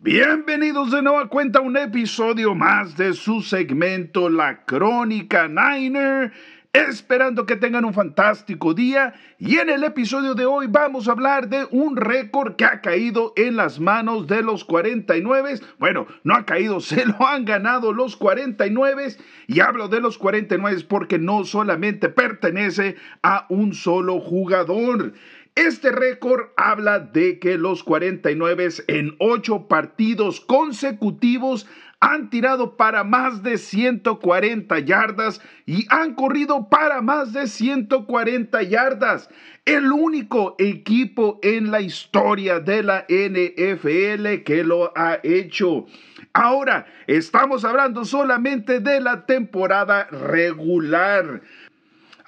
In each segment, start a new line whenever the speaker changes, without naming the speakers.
Bienvenidos de a cuenta un episodio más de su segmento La Crónica Niner. Esperando que tengan un fantástico día y en el episodio de hoy vamos a hablar de un récord que ha caído en las manos de los 49. Bueno, no ha caído, se lo han ganado los 49 y hablo de los 49 porque no solamente pertenece a un solo jugador. Este récord habla de que los 49 en 8 partidos consecutivos han tirado para más de 140 yardas y han corrido para más de 140 yardas. El único equipo en la historia de la NFL que lo ha hecho. Ahora, estamos hablando solamente de la temporada regular.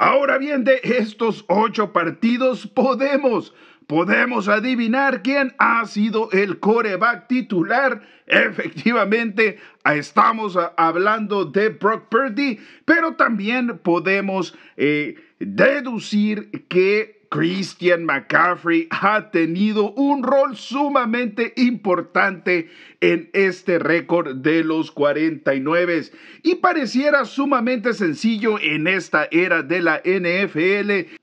Ahora bien, de estos ocho partidos podemos, podemos adivinar quién ha sido el coreback titular. Efectivamente, estamos ah, hablando de Brock Purdy, pero también podemos eh, deducir que Christian McCaffrey ha tenido un rol sumamente importante en este récord de los 49 y pareciera sumamente sencillo en esta era de la NFL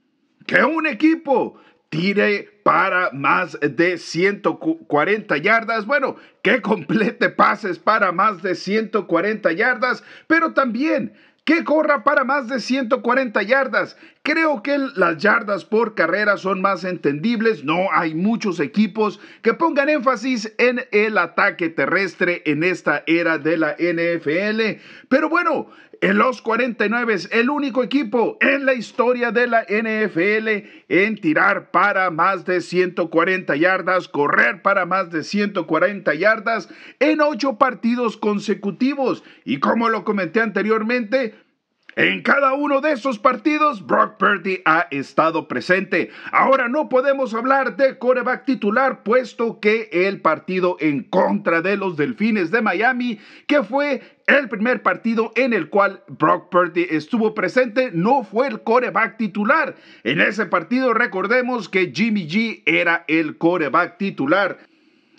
que un equipo tire para más de 140 yardas. Bueno, que complete pases para más de 140 yardas, pero también que corra para más de 140 yardas, Creo que las yardas por carrera son más entendibles. No hay muchos equipos que pongan énfasis en el ataque terrestre en esta era de la NFL. Pero bueno, en los 49 es el único equipo en la historia de la NFL en tirar para más de 140 yardas, correr para más de 140 yardas en ocho partidos consecutivos. Y como lo comenté anteriormente, en cada uno de esos partidos, Brock Purdy ha estado presente. Ahora no podemos hablar de coreback titular, puesto que el partido en contra de los Delfines de Miami, que fue el primer partido en el cual Brock Purdy estuvo presente no fue el coreback titular. En ese partido recordemos que Jimmy G era el coreback titular.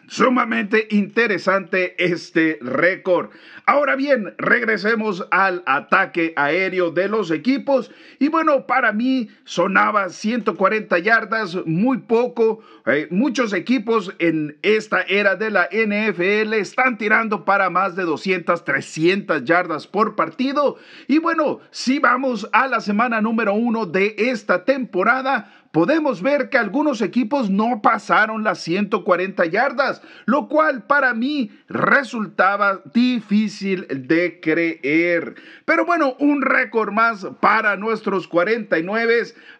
Sumamente interesante este récord. Ahora bien, regresemos al ataque aéreo de los equipos. Y bueno, para mí sonaba 140 yardas, muy poco. Eh, muchos equipos en esta era de la NFL están tirando para más de 200, 300 yardas por partido. Y bueno, si vamos a la semana número uno de esta temporada, podemos ver que algunos equipos no pasaron las 140 yardas, lo cual para mí resultaba difícil de creer. Pero bueno, un récord más para nuestros 49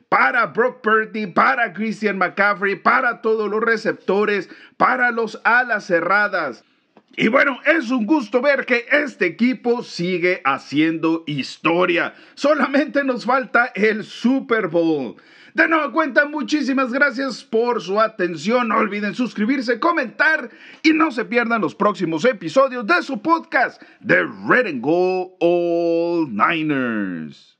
para Brock Purdy, para Christian McCaffrey, para todos los receptores, para los alas cerradas. Y bueno, es un gusto ver que este equipo sigue haciendo historia. Solamente nos falta el Super Bowl. De nuevo cuenta, muchísimas gracias por su atención. No olviden suscribirse, comentar y no se pierdan los próximos episodios de su podcast de Red and Gold All Niners.